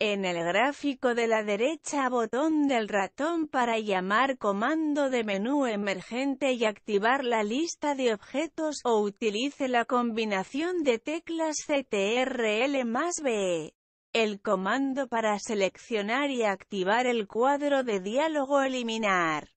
En el gráfico de la derecha botón del ratón para llamar comando de menú emergente y activar la lista de objetos o utilice la combinación de teclas CTRL más B. El comando para seleccionar y activar el cuadro de diálogo eliminar.